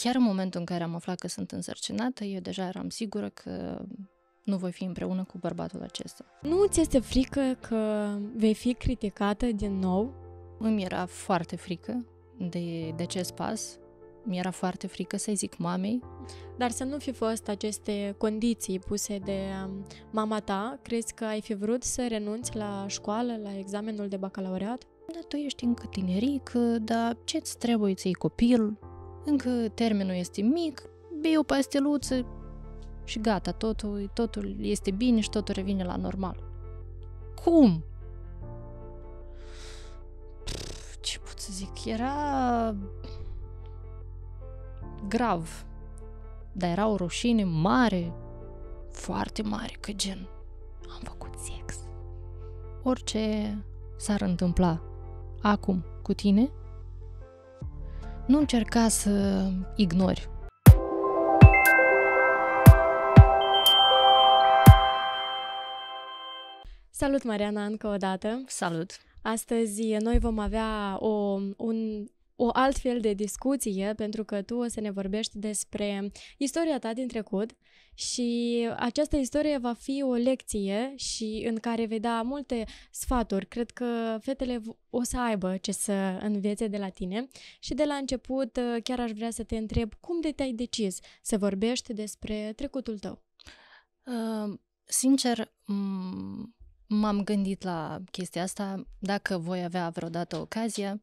chiar în momentul în care am aflat că sunt însărcinată, eu deja eram sigură că nu voi fi împreună cu bărbatul acesta. Nu ți este frică că vei fi criticată din nou? Îmi era foarte frică de, de ce pas. Mi-era foarte frică să-i zic mamei. Dar să nu fi fost aceste condiții puse de um, mama ta, crezi că ai fi vrut să renunți la școală, la examenul de bacalaureat? Da, tu ești încă tineric, dar ce-ți trebuie ți copil? încă termenul este mic, bei o pasteluță și gata, totul, totul este bine și totul revine la normal. Cum? Pff, ce pot să zic? Era grav, dar era o rușine mare, foarte mare, că gen, am făcut sex. Orice s-ar întâmpla acum cu tine, nu încerca să ignori Salut, Mariana, încă o dată! Salut! Astăzi noi vom avea o, un o altfel de discuție, pentru că tu o să ne vorbești despre istoria ta din trecut și această istorie va fi o lecție și în care vei da multe sfaturi. Cred că fetele o să aibă ce să învețe de la tine și de la început uh, chiar aș vrea să te întreb cum de te-ai decis să vorbești despre trecutul tău. Uh, sincer, m- m-am gândit la chestia asta, dacă voi avea vreodată ocazia. Uh,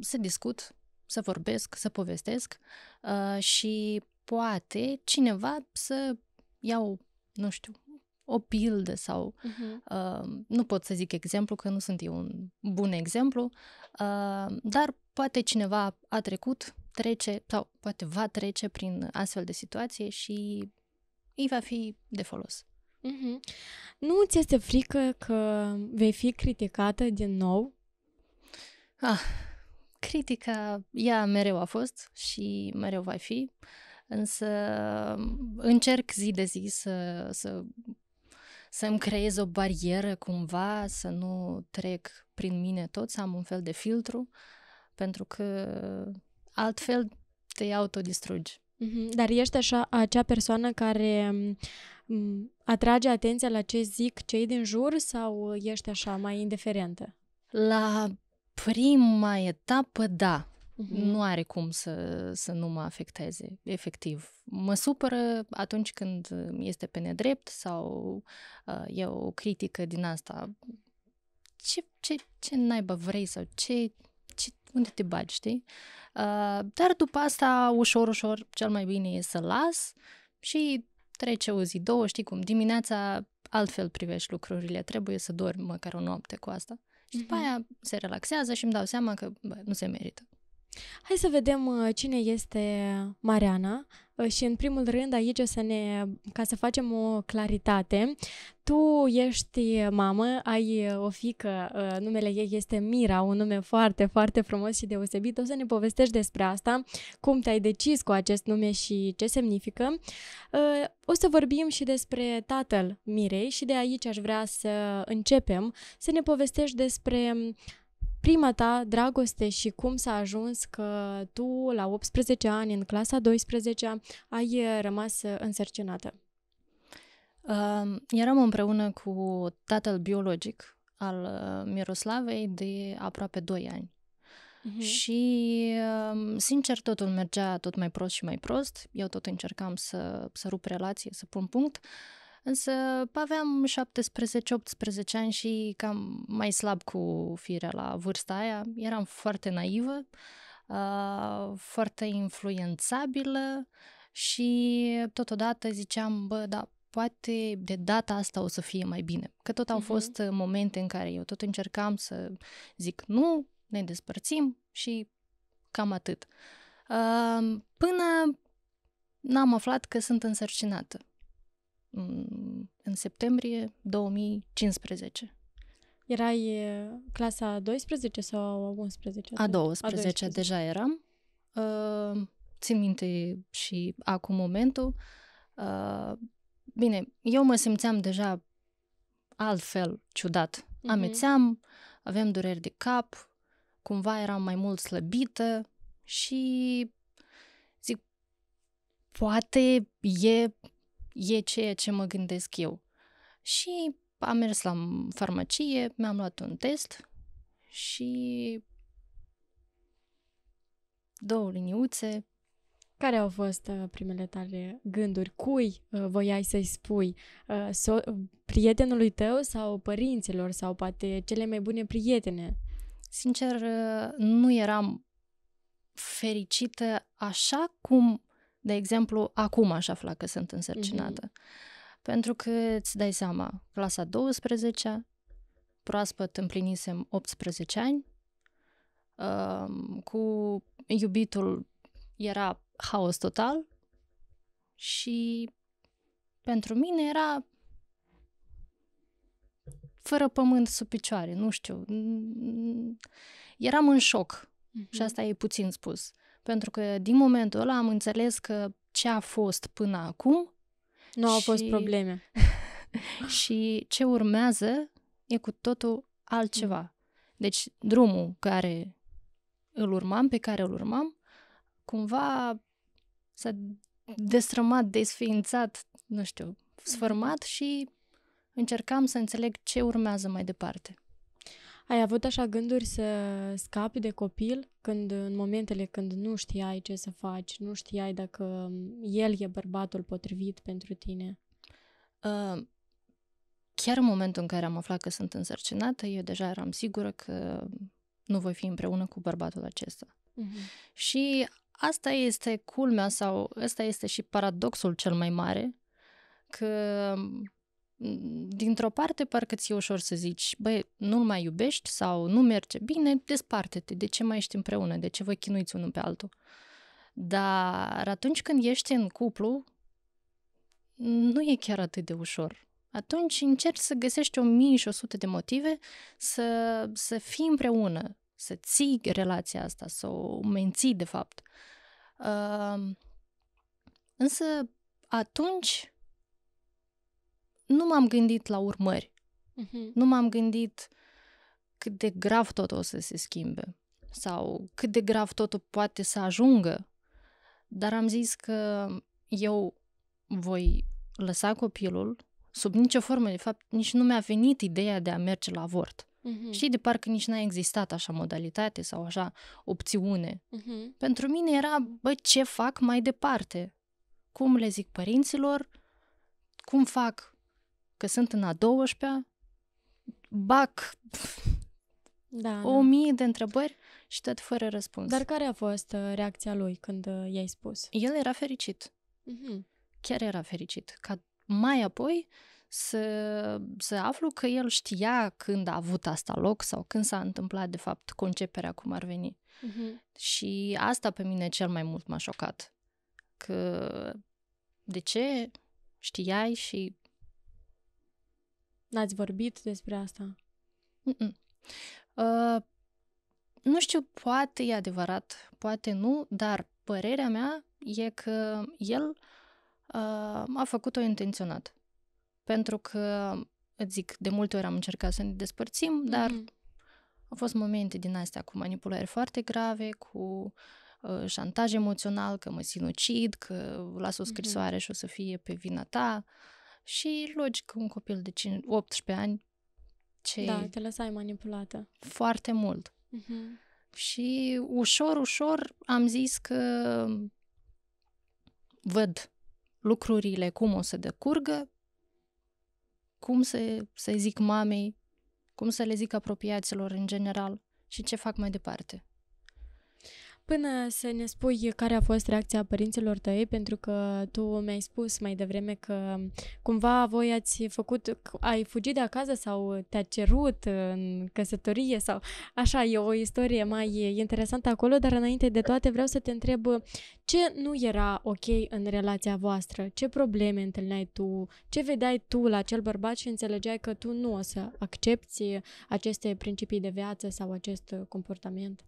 să discut, să vorbesc, să povestesc uh, și poate cineva să iau, nu știu, o pildă sau uh-huh. uh, nu pot să zic exemplu că nu sunt eu un bun exemplu, uh, dar poate cineva a trecut, trece sau poate va trece prin astfel de situație și îi va fi de folos. Uh-huh. Nu ți este frică că vei fi criticată din nou Ah, critica, ea mereu a fost și mereu va fi, însă încerc zi de zi să, să să-mi creez o barieră cumva, să nu trec prin mine tot, să am un fel de filtru, pentru că altfel te autodistrugi. Mm-hmm. Dar ești așa acea persoană care atrage atenția la ce zic cei din jur sau ești așa mai indiferentă? La prima etapă, da, uh-huh. nu are cum să, să nu mă afecteze, efectiv. Mă supără atunci când este pe nedrept sau uh, e o critică din asta. Ce, ce, ce naiba vrei sau ce, ce unde te bagi, știi? Uh, dar după asta, ușor, ușor, cel mai bine e să las și trece o zi, două, știi cum, dimineața altfel privești lucrurile, trebuie să dormi măcar o noapte cu asta. Și după mhm. aia se relaxează și îmi dau seama că bă, nu se merită. Hai să vedem uh, cine este Mariana uh, și în primul rând aici o să ne, ca să facem o claritate, tu ești mamă, ai uh, o fică, numele ei este Mira, un nume foarte, foarte frumos și deosebit. O să ne povestești despre asta, cum te-ai decis cu acest nume și ce semnifică. O să vorbim și despre tatăl Mirei și de aici aș vrea să începem să ne povestești despre prima ta dragoste și cum s-a ajuns că tu, la 18 ani, în clasa 12 ai eh, rămas eh, însărcinată? Uh, eram împreună cu tatăl biologic al eh, Miroslavei de aproape 2 ani. Uh-huh. Și, sincer, totul mergea tot mai prost și mai prost. Eu tot încercam să, să rup relație, să pun punct. Uh, Însă aveam 17-18 ani și cam mai slab cu firea la vârsta aia. Eram foarte naivă, uh, foarte influențabilă și totodată ziceam, bă, da, poate de data asta o să fie mai bine. Că tot au uh-huh. fost momente în care eu tot încercam să zic nu, ne despărțim și cam atât. Uh, până n-am aflat că sunt însărcinată în septembrie 2015. Erai clasa 12 sau 11? A 12, a 12. deja eram. Uh, țin minte și acum momentul. Uh, bine, eu mă simțeam deja altfel, ciudat. Uh-huh. Amețeam, aveam dureri de cap, cumva eram mai mult slăbită și zic, poate e e ceea ce mă gândesc eu. Și am mers la farmacie, mi-am luat un test și două liniuțe. Care au fost uh, primele tale gânduri? Cui uh, voiai să-i spui? Uh, so- prietenului tău sau părinților sau poate cele mai bune prietene? Sincer, uh, nu eram fericită așa cum de exemplu, acum aș afla că sunt însărcinată. Mm-hmm. Pentru că îți dai seama, clasa 12 proaspăt împlinisem 18 ani, cu iubitul era haos total și pentru mine era fără pământ sub picioare, nu știu. Eram în șoc și mhm. asta e puțin spus. Pentru că din momentul ăla am înțeles că ce a fost până acum... Nu și... au fost probleme. și ce urmează e cu totul altceva. Mm. Deci drumul care îl urmam, pe care îl urmam, cumva s-a destrămat, desființat, nu știu, mm. sfârmat și încercam să înțeleg ce urmează mai departe. Ai avut așa gânduri să scapi de copil când în momentele când nu știai ce să faci, nu știai dacă mm, el e bărbatul potrivit pentru tine? Uh, chiar în momentul în care am aflat că sunt însărcinată, eu deja eram sigură că nu voi fi împreună cu bărbatul acesta. Uh-huh. Și asta este culmea sau ăsta este și paradoxul cel mai mare, că dintr-o parte parcă ți-e ușor să zici, băi, nu-l mai iubești sau nu merge bine, desparte-te, de ce mai ești împreună, de ce vă chinuiți unul pe altul? Dar atunci când ești în cuplu, nu e chiar atât de ușor. Atunci încerci să găsești o mie și o sută de motive să, să fii împreună, să ții relația asta, să o menții, de fapt. Uh, însă atunci nu m-am gândit la urmări. Uh-huh. Nu m-am gândit cât de grav totul o să se schimbe sau cât de grav totul poate să ajungă. Dar am zis că eu voi lăsa copilul sub nicio formă, de fapt, nici nu mi-a venit ideea de a merge la avort. Uh-huh. Mhm. Știi, de parcă nici n-a existat așa modalitate sau așa opțiune. Uh-huh. Pentru mine era, bă, ce fac mai departe? Cum le zic părinților? Cum fac că sunt în a 12-a, bac da, o da. mie de întrebări și tot fără răspuns. Dar care a fost uh, reacția lui când uh, i-ai spus? El era fericit. Mm-hmm. Chiar era fericit. Ca mai apoi să, să aflu că el știa când a avut asta loc sau când s-a întâmplat, de fapt, conceperea cum ar veni. Mm-hmm. Și asta pe mine cel mai mult m-a șocat. Că de ce știai și N-ați vorbit despre asta? Uh, nu știu, poate e adevărat, poate nu, dar părerea mea e că el uh, a făcut-o intenționat. Pentru că, îți zic, de multe ori am încercat să ne despărțim, dar mm-hmm. au fost momente din astea cu manipulări foarte grave, cu uh, șantaj emoțional, că mă sinucid, că las o mm-hmm. scrisoare mm-hmm. și o să fie pe vina ta. Uh, și logic un copil de 5, 18 ani ce Da, te lăsai manipulată. Foarte mult. Uh-huh. Și ușor, ușor am zis că văd lucrurile cum o să decurgă, cum să, să zic mamei, cum să le zic apropiaților în general și ce fac mai departe. Până să ne spui care a fost reacția părinților tăi, pentru că tu mi-ai spus mai devreme că mm, cumva voi ați făcut, ai fugit de acasă sau te-a cerut în căsătorie sau așa, e o istorie mai interesantă acolo, dar înainte de toate vreau să te întreb ce nu era ok în relația voastră, ce probleme întâlneai tu, ce vedeai tu la acel bărbat și înțelegeai că tu nu o să accepti aceste principii de viață sau acest comportament?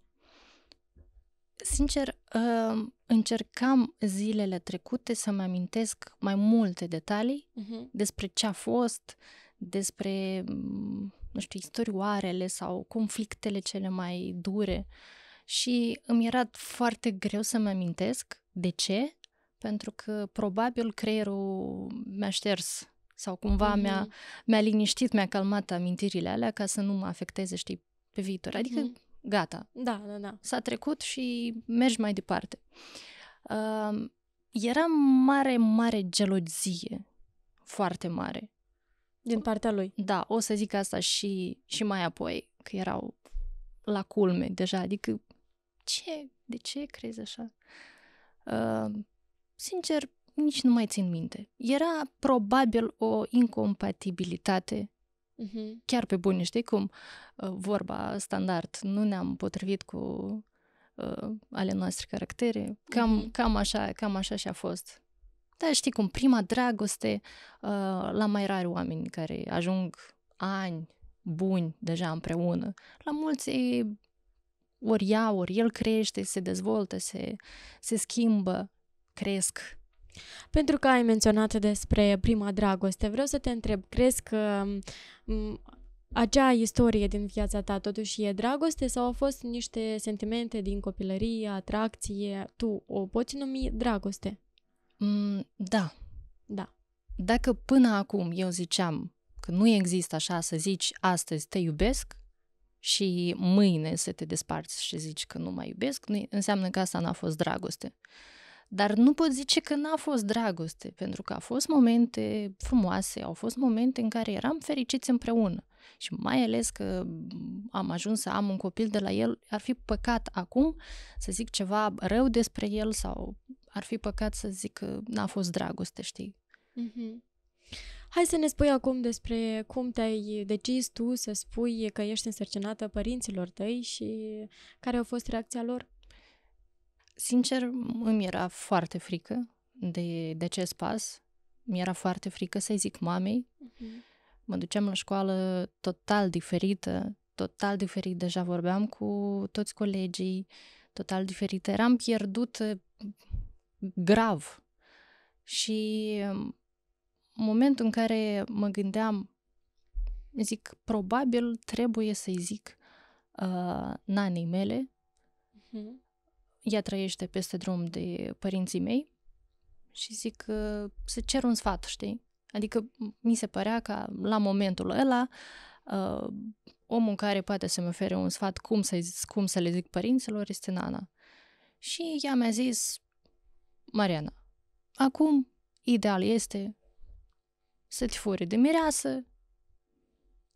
Sincer, uh, încercam zilele trecute să-mi amintesc mai multe detalii uh-huh. despre ce a fost, despre, mm, nu știu, istorioarele sau conflictele cele mai dure și îmi era foarte greu să-mi amintesc de ce, pentru că probabil creierul mi-a șters sau cumva uh-huh. mi-a, mi-a liniștit, mi-a calmat amintirile alea ca să nu mă afecteze, știi, pe viitor. Adică Uh-huh gata. Da, da, da. S-a trecut și mergi mai departe. Uh, era mare, mare gelozie. Foarte mare. Din partea lui. Da, o să zic asta și, și mai apoi, că erau la culme deja. Adică, ce? De ce crezi așa? Uh, sincer, nici nu mai țin minte. Era probabil o incompatibilitate Mm-hmm. Chiar pe bune, știi cum? Ă, vorba standard, nu ne-am potrivit cu uh, ale noastre caractere. Cam, mm-hmm. cam, așa, cam așa și-a fost. Dar știi cum, prima dragoste uh, la mai rari oameni care ajung ani buni deja împreună. La mulți ori ea, ori el crește, se dezvoltă, se, se schimbă, cresc. Pentru că ai menționat despre prima dragoste, vreau să te întreb, crezi că acea istorie din viața ta totuși e dragoste sau au fost niște sentimente din copilărie, atracție? Tu o poți numi dragoste? Mm, da. Da. Dacă până acum eu ziceam că nu există așa să zici astăzi te iubesc și mâine să te desparți și zici că nu mai iubesc, înseamnă că asta n-a fost dragoste. Uh, dar nu pot zice că n-a fost dragoste, pentru că au fost momente frumoase, au fost momente în care eram fericiți împreună. Și mai ales că am ajuns să am un copil de la el, ar fi păcat acum să zic ceva rău despre el sau ar fi păcat să zic că n-a fost dragoste, știi? Mm-hmm. Hai să ne spui acum despre cum te-ai decis tu să spui că ești însărcinată părinților tăi și care a fost reacția lor. Sincer, îmi era foarte frică de, de ce pas. Mi era foarte frică să-i zic mamei. Uh-huh. Mă duceam la școală total diferită, total diferit. Deja vorbeam cu toți colegii, total diferită. Eram pierdută grav. Și um, momentul în care mă gândeam, zic, probabil trebuie să-i zic uh, nanei mele uh-huh ea trăiește peste drum de părinții mei și zic că să cer un sfat, știi? Adică mi se părea că la momentul ăla uh, omul care poate să-mi ofere un sfat cum să, cum să le zic părinților este Nana. Și ea mi-a zis, Mariana, acum ideal este să te furi de mireasă,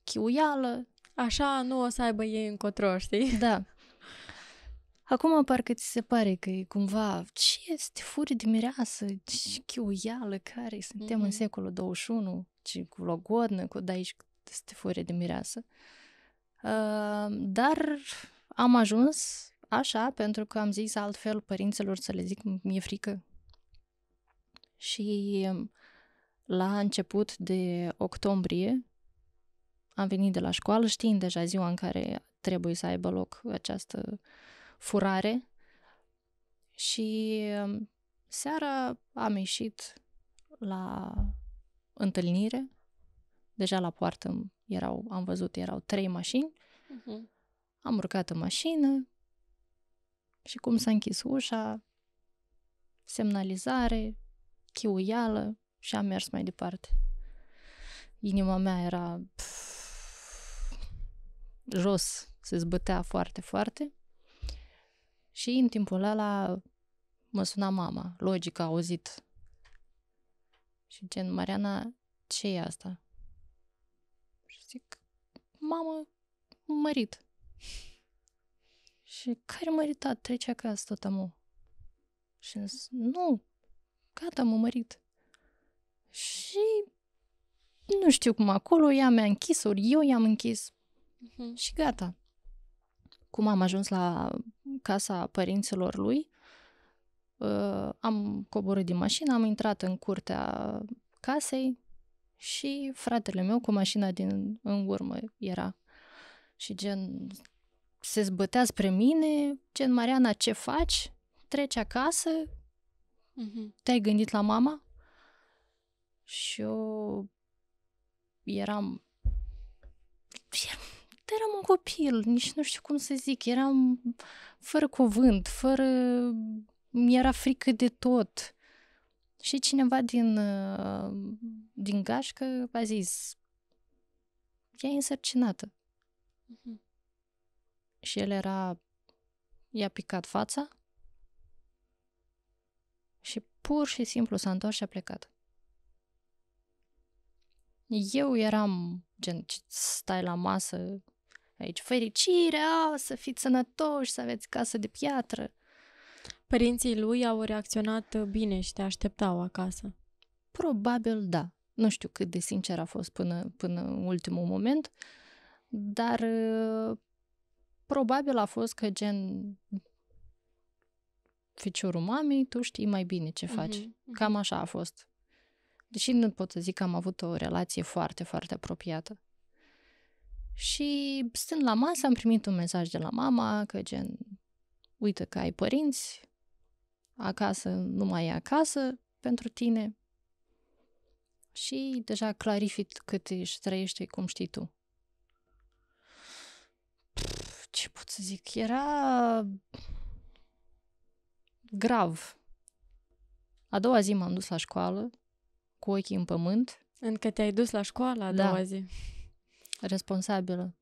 chiuială. Așa nu o să aibă ei încotro, știi? Da. Acum parcă ți se pare că e cumva, ce este furi de mireasă, ce chiuială care suntem mm-hmm. în secolul 21, ce cu logodnă, cu da aici este furi de mireasă. Uh, dar am ajuns așa pentru că am zis altfel părinților să le zic, mi-e frică. Și la început de octombrie am venit de la școală știind deja ziua în care trebuie să aibă loc această uh, furare și um, seara am ieșit la întâlnire. Deja la poartă erau, am văzut, erau trei mașini. Uh-huh. Am urcat în mașină și cum s-a închis ușa, semnalizare, chiuială și am mers mai departe. Inima mea era pf, jos, se zbătea foarte, foarte. Și în timpul ăla mă suna mama, logic a auzit. Și gen, Mariana, ce e asta? Și zic, mamă, mărit. Și care măritat? Trece acasă tot amu. Și zis, nu, gata, mă mărit. Și nu știu cum acolo, ea mi-a închis, ori eu i-am închis. Uh-huh. Și gata. Cum am ajuns la casa părinților lui, uh, am coborât din mașină, am intrat în curtea casei și fratele meu cu mașina din în urmă era. Și gen se zbătea spre mine, gen Mariana, ce faci? Treci acasă? Mm-hmm. Te-ai gândit la mama? Și eu eram eram un copil, nici nu știu cum să zic, eram fără cuvânt, fără... Mi-era frică de tot. Și cineva din, uh, din gașcă a zis, ea e însărcinată. Uh-huh. Și el era, i-a picat fața și pur și simplu s-a întors și a plecat. Eu eram gen, stai la masă, Aici, fericirea, să fiți sănătoși, să aveți casă de piatră. Părinții lui au reacționat bine și te așteptau acasă. Probabil da. Nu știu cât de sincer a fost până, până ultimul moment, dar probabil a fost că gen feciorul mamei, tu știi mai bine ce faci. Uh-huh, uh-huh. Cam așa a fost. Deși nu pot să zic că am avut o relație foarte, foarte apropiată. Și stând la masă am primit un mesaj de la mama că gen, uite că ai părinți, acasă nu mai e acasă pentru tine și deja clarific cât ești, trăiește cum știi tu. Pff, ce pot să zic? Era grav. A doua zi m-am dus la școală cu ochii în pământ. Încă te-ai dus la școală a da. doua da. zi responsabilă.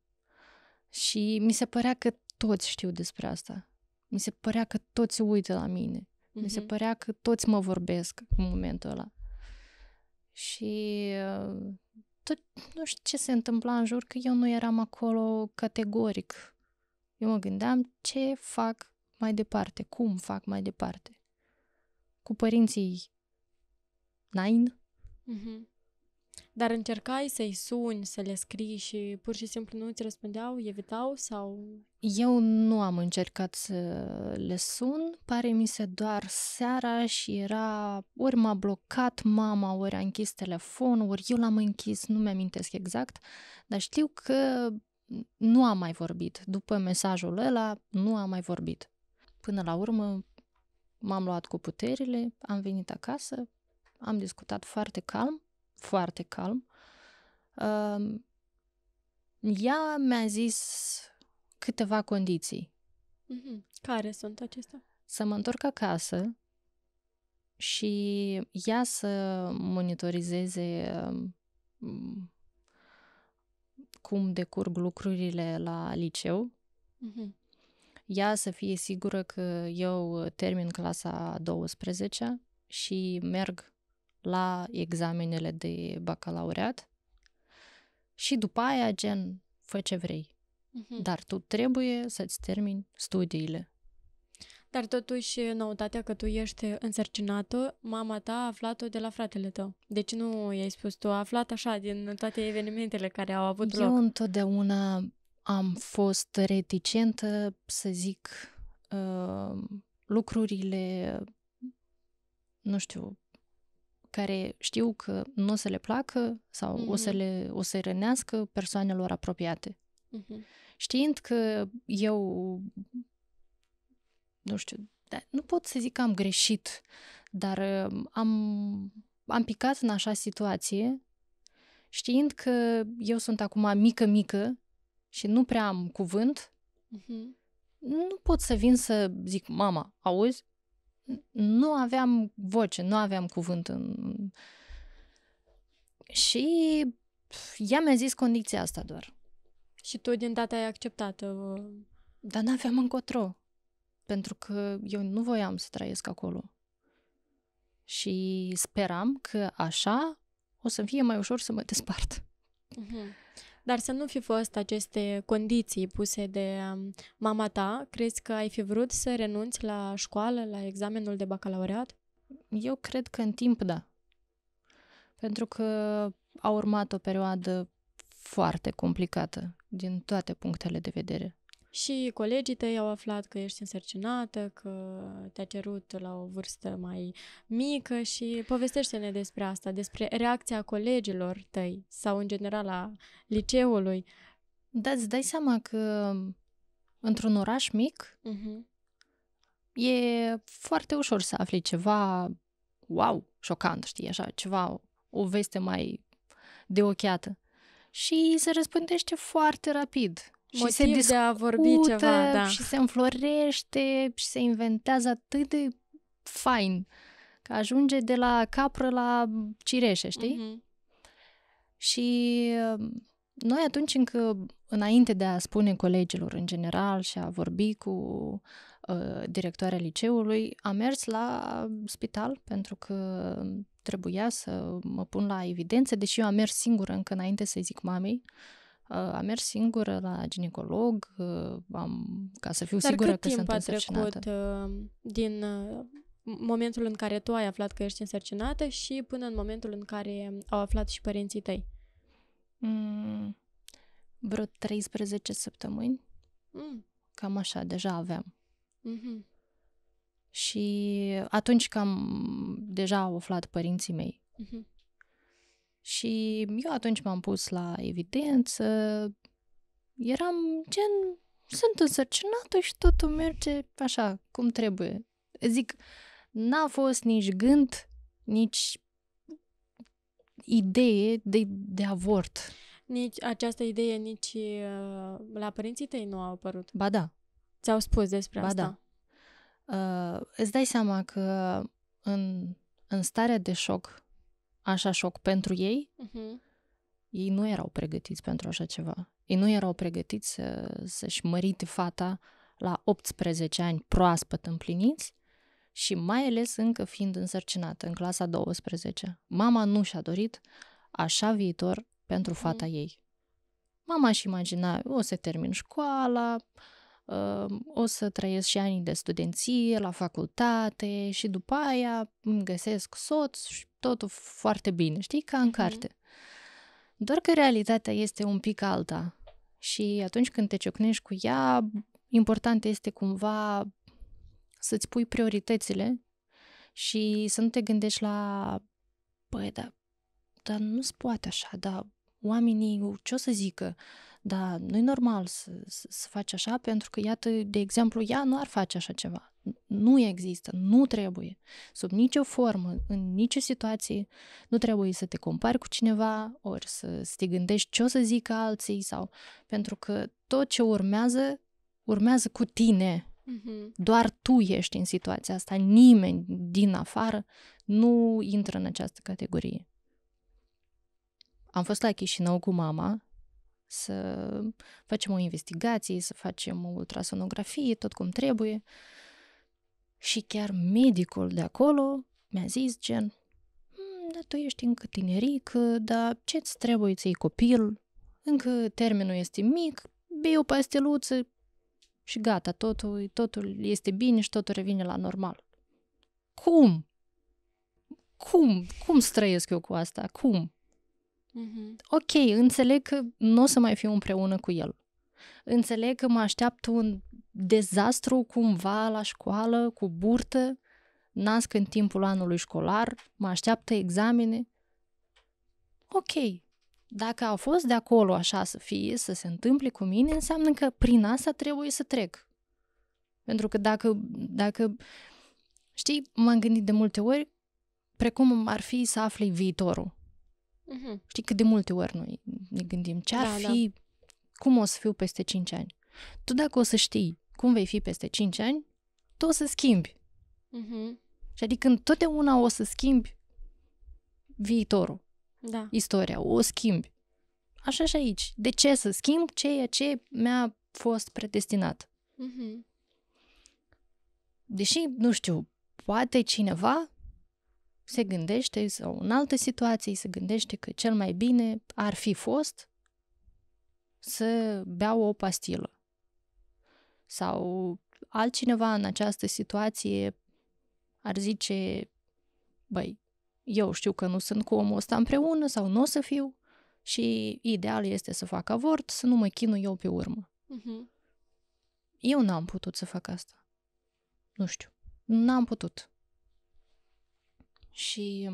Și mi se părea că toți știu despre asta. Mi se părea că toți uită la mine. Mm-hmm. Mi se mhm. părea că toți mă vorbesc în momentul ăla. Și uh, tot, nu știu ce se întâmpla în jur, că eu nu eram acolo categoric. Eu mă gândeam ce fac mai departe, cum fac mai departe. Cu părinții nine, mm-hmm. Dar încercai să-i suni, să le scrii și pur și simplu nu ți răspundeau, evitau sau... Eu nu am încercat să le sun, pare mi se doar seara și era ori m-a blocat mama, ori a închis telefonul, ori eu l-am închis, nu mi-amintesc exact, dar știu că nu am mai vorbit. După mesajul ăla, nu am mai vorbit. Până la urmă, m-am luat cu puterile, am venit acasă, am discutat foarte calm foarte calm, uh, ea mi-a zis câteva condiții. Mm-hmm. Care sunt acestea? Să mă întorc acasă și ea să monitorizeze cum decurg lucrurile la liceu. uh Ea să fie sigură că eu termin clasa 12 și merg la examenele de bacalaureat și după aia, gen, fă ce vrei. Mm-hmm. Dar tu trebuie să-ți termini studiile. Dar totuși, noutatea că tu ești însărcinată, mama ta a aflat-o de la fratele tău. Deci nu i-ai spus tu, a aflat așa din toate evenimentele care au avut Eu loc. Eu întotdeauna am fost reticentă să zic uh, lucrurile, nu știu, care știu că nu o să le placă sau mm-hmm. o să mm-hmm. le o să rănească persoanelor apropiate. Mm-hmm. Știind că eu nu știu, da, nu pot să zic că am greșit, dar um, am, am picat în așa situație, știind că eu sunt acum mică-mică și nu prea am cuvânt, mm-hmm. nu pot să vin să zic, mama, auzi, nu aveam voce, nu aveam cuvânt în... Și ea mi-a zis condiția asta doar. Și tu din data ai acceptat? Uh, Dar n-aveam încotro. Pentru că eu nu voiam să trăiesc acolo. Și speram că așa o să fie mai ușor să mă despart. Uh-huh. Dar să nu fi fost aceste condiții puse de um, mama ta, crezi că ai fi vrut să renunți la școală, la examenul de bacalaureat? Eu cred că în timp da. Pentru că a urmat o perioadă foarte complicată din toate punctele de vedere și colegii tăi au aflat că ești însărcinată, că te-a cerut la o vârstă mai mică și povestește-ne despre asta, despre reacția colegilor tăi sau în general a liceului. Da, îți dai seama că într-un oraș mic uh-huh. e foarte ușor să afli ceva wow, șocant, știi, așa, ceva, o veste mai de ochiată. Și se răspândește foarte rapid Motiv și se discută de a vorbi ceva, da. și se înflorește și se inventează atât de fain că ajunge de la capră la cireșe, știi? Uh-huh. Și uh, noi atunci încă, înainte de a spune colegilor în general și a vorbi cu uh, directoarea liceului, am mers la spital pentru că trebuia să mă pun la evidență, deși eu am mers singură încă înainte să-i zic mamei. Uh, am mers singură la ginecolog, uh, am, ca să fiu Dar sigură cât că timp sunt a trecut uh, din uh, momentul în care tu ai aflat că ești însărcinată și până în momentul în care au aflat și părinții tăi? Mm, vreo 13 săptămâni. Mm. Cam așa, deja aveam. Mm-hmm. Și atunci cam deja au aflat părinții mei. Mm-hmm. Și eu atunci m-am pus la evidență, eram gen, sunt însărcinată și totul merge așa, cum trebuie. Zic, n-a fost nici gând, nici idee de, de avort. Nici această idee nici uh, la părinții tăi nu a apărut. Ba da. Ți-au spus despre ba asta. Da. Uh, îți dai seama că în, în starea de șoc așa șoc pentru ei, uh-huh. ei nu erau pregătiți pentru așa ceva. Ei nu erau pregătiți să, să-și mărite fata la 18 ani proaspăt împliniți și mai ales încă fiind însărcinată în clasa 12. Mama nu și-a dorit așa viitor pentru uh-huh. fata ei. Mama și imagina, o să termin școala, uh, o să trăiesc și anii de studenție la facultate și după aia îmi găsesc soț și totul foarte bine, știi, ca în mhm. carte. Mm-hmm. Doar că realitatea este un pic alta și atunci când te ciocnești cu ea, important este cumva să-ți pui prioritățile și să nu te gândești la băi, dar, dar nu se poate așa, dar oamenii ce o să zică? Da, nu-i normal să, să, să faci așa, pentru că, iată, de exemplu, ea nu ar face așa ceva. Nu există, nu trebuie. Sub nicio formă, în nicio situație, nu trebuie să te compari cu cineva, ori să, să te gândești ce o să zică alții, sau pentru că tot ce urmează, urmează cu tine. Mm-hmm. Doar tu ești în situația asta, nimeni din afară nu intră în această categorie. Am fost la Chișinău cu mama să facem o investigație, să facem o ultrasonografie, tot cum trebuie. Și chiar medicul de acolo mi-a zis gen, da, tu ești încă tineric, dar ce-ți trebuie ți copil? Încă termenul este mic, bei o pasteluță și gata, totul, totul este bine și totul revine la normal. Cum? Cum? Cum străiesc eu cu asta? Cum? Mm-hmm. Ok, înțeleg că nu o să mai fiu împreună cu el. Înțeleg că mă așteaptă un dezastru cumva la școală, cu burtă, nasc în timpul anului școlar, mă așteaptă examene. Ok, dacă a fost de acolo așa să fie, să se întâmple cu mine, înseamnă că prin asta trebuie să trec. Pentru că dacă, dacă știi, m-am gândit de multe ori, precum ar fi să afli viitorul. Uh-huh. Știi cât de multe ori noi ne gândim ce ar da, fi, da. cum o să fiu peste 5 ani. Tu dacă o să știi cum vei fi peste 5 ani, tu o să schimbi. Uh-huh. Și adică întotdeauna o să schimbi viitorul, da. istoria, o schimbi. Așa și aici. De ce să schimb ceea ce mi-a fost predestinat? Uh-huh. Deși, nu știu, poate cineva se gândește, sau în alte situații, se gândește că cel mai bine ar fi fost să beau o pastilă. Sau altcineva în această situație ar zice, băi, eu știu că nu sunt cu omul ăsta împreună sau nu o să fiu și ideal este să fac avort, să nu mă chinu eu pe urmă. Uh-huh. Eu n-am putut să fac asta. Nu știu. N-am putut. Și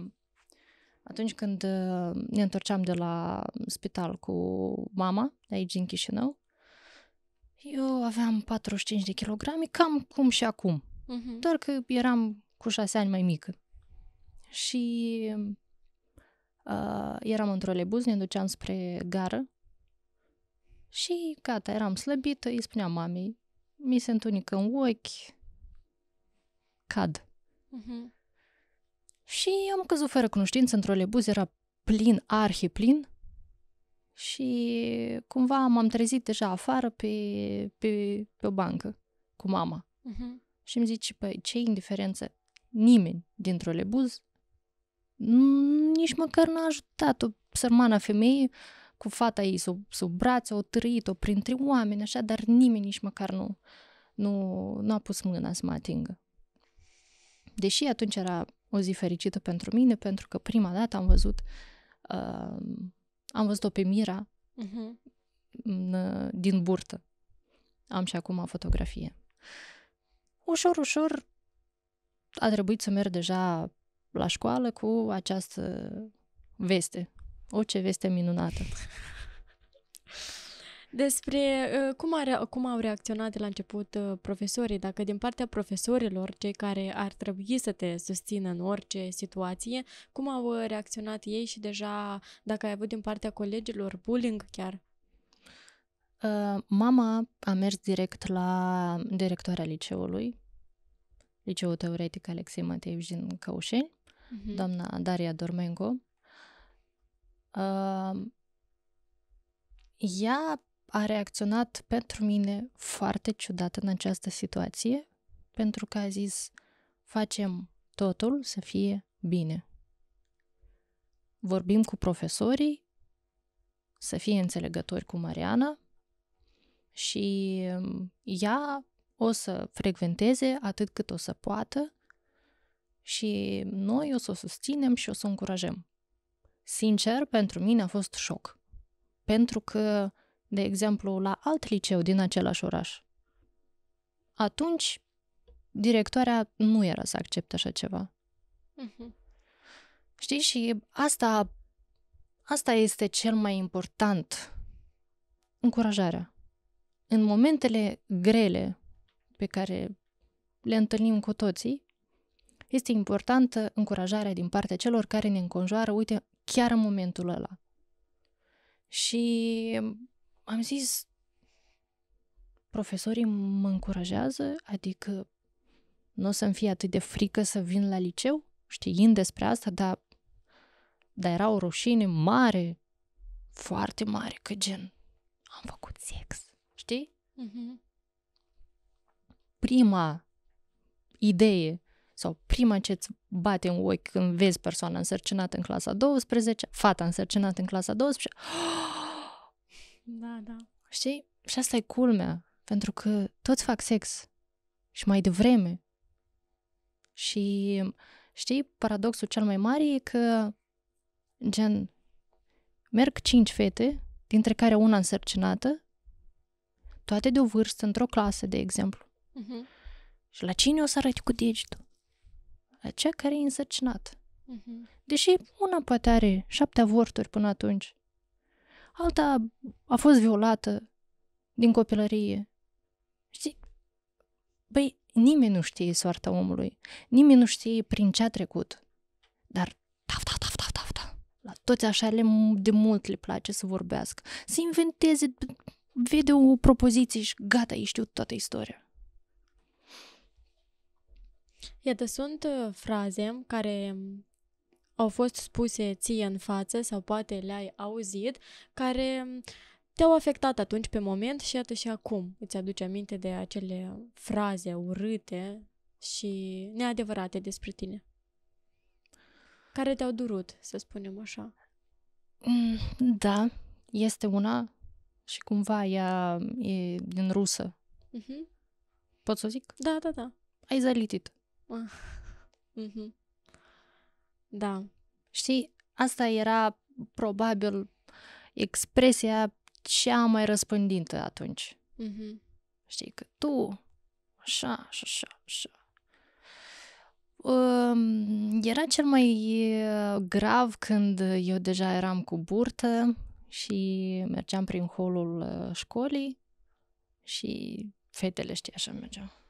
atunci când uh, ne întorceam de la spital cu mama, de aici din Chișinău, eu aveam 45 de kilograme, cam cum și acum. Uh-huh. Doar că eram cu șase ani mai mică. Și uh, eram într-o lebuz, ne duceam spre gară și gata, eram slăbită, îi spuneam mamei, mi se întunică în ochi, cad. Uh-huh. Și am căzut fără cunoștință într-o lebuză, era plin, arhi plin. Și cumva m-am trezit deja afară pe, pe, pe o bancă cu mama. Uh-huh. Și îmi zice, păi, ce indiferență? Nimeni dintr-o lebuz nici măcar n-a ajutat o sărmana femeie cu fata ei sub, sub braț, o trăit-o printre oameni, așa, dar nimeni nici măcar nu, nu, nu a pus mâna să mă atingă. Deși atunci era o zi fericită pentru mine, pentru că prima dată am văzut uh, am văzut-o pe Mira uh-huh. în, uh, din burtă. Am și acum fotografie. Ușor, ușor a trebuit să merg deja la școală cu această veste. O, ce veste minunată! Despre uh, cum, are, cum au reacționat de la început uh, profesorii, dacă din partea profesorilor, cei care ar trebui să te susțină în orice situație, cum au uh, reacționat ei și deja dacă ai avut din partea colegilor bullying chiar? Mama a mers direct la directoarea liceului, Liceul Teoretic Alexei Mateevici din Căușeni, uh-huh. doamna Daria Dormengo. Ea a reacționat pentru mine foarte ciudat în această situație, pentru că a zis, facem totul să fie bine. Vorbim cu profesorii, să fie înțelegători cu Mariana și um, ea o să frecventeze atât cât o să poată și noi o să o susținem și o să o încurajăm. Sincer, pentru mine a fost șoc. Pentru că de exemplu, la alt liceu din același oraș. Atunci, directoarea nu era să accepte așa ceva. Uh-huh. Știi? Și asta, asta este cel mai important. Încurajarea. În momentele grele pe care le întâlnim cu toții, este importantă încurajarea din partea celor care ne înconjoară, uite, chiar în momentul ăla. Și am zis, profesorii mă încurajează, adică nu o să-mi fie atât de frică să vin la liceu, știind despre asta, dar, dar era o rușine mare, foarte mare, că gen, am făcut sex, știi? Mm-hmm. Prima idee sau prima ce îți bate în ochi când vezi persoana însărcinată în clasa 12, fata însărcinată în clasa 12, oh, da, da. Știi? Și asta e culmea, pentru că toți fac sex și mai devreme. Și știi, paradoxul cel mai mare e că gen merg cinci fete, dintre care una însărcinată, toate de o vârstă, într-o clasă, de exemplu. Uh-huh. Și la cine o să arăți cu degetul? La cea care e însărcinată. Uh-huh. Deși una poate are șapte avorturi până atunci alta a fost violată din copilărie. Știi? Băi, nimeni nu știe soarta omului, nimeni nu știe prin ce a trecut. Dar taf, taf, taf, taf, taf, taf. La toți așa le, de mult le place să vorbească, să inventeze, vede o propoziție și gata, ei știu toată istoria. Iată, sunt uh, fraze care au fost spuse ție în față sau poate le-ai auzit, care mm, te-au afectat atunci pe moment și iată și acum îți aduce aminte de acele fraze urâte și neadevărate despre tine. Care te-au durut, să spunem așa. Mm, da, este una și cumva ea e din rusă. Uh-huh. Pot să o zic? Da, da, da. Ai zalitit. Uh-huh. Ah, mhm. Da. Știi, asta era probabil expresia cea mai răspândită atunci. Mm-hmm. Știi, că tu, așa, așa, așa, așa. Era cel mai uh, grav când eu deja eram cu burtă și mergeam prin holul uh, școlii și fetele, știi, așa mergeau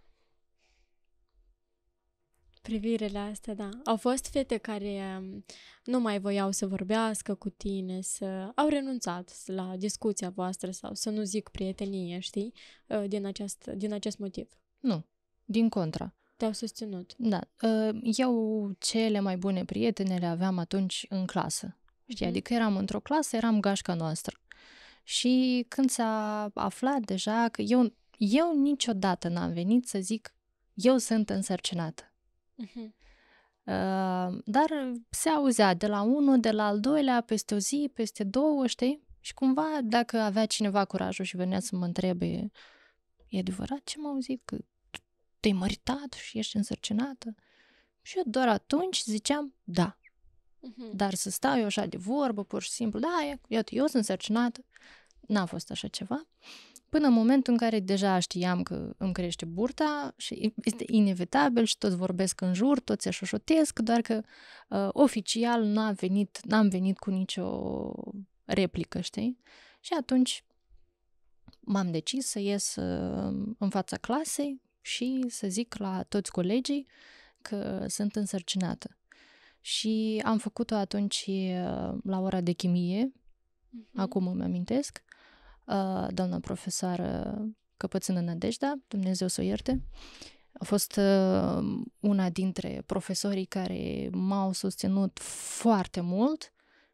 privire astea, asta, da. Au fost fete care um, nu mai voiau să vorbească cu tine, să au renunțat la discuția voastră sau să nu zic prietenie, știi, uh, din acest, din acest motiv. Nu, din contra. Te-au susținut. Da. Uh, eu cele mai bune prietene le aveam atunci în clasă. Știi, mm adică eram într-o clasă, eram gașca noastră. Și când s-a aflat deja că eu, eu niciodată n-am venit să zic eu sunt însărcinată uh Dar se auzea de la unul, de la al doilea, peste o zi, peste două, știi? Și cumva, dacă avea cineva curajul și venea să mă întrebe, e adevărat ce m-au zis? Că te-ai măritat și ești însărcinată? Și eu doar atunci ziceam, da. Uh-huh. Dar să stau eu așa de vorbă, pur și simplu, da, iată, eu sunt însărcinată, n-a fost așa ceva. Uh, Până în momentul în care deja știam că îmi crește burta și este inevitabil și toți vorbesc în jur, toți se șoșotesc, doar că uh, oficial n a venit, n-am venit cu nicio replică, știi? Și atunci m-am decis să ies uh, în fața clasei și să zic la toți colegii că sunt însărcinată. Și am făcut-o atunci uh, la ora de chimie, uh-huh. acum îmi amintesc, doamna profesoară Căpățână Nădejda, Dumnezeu să o ierte, a fost una dintre profesorii care m-au susținut foarte mult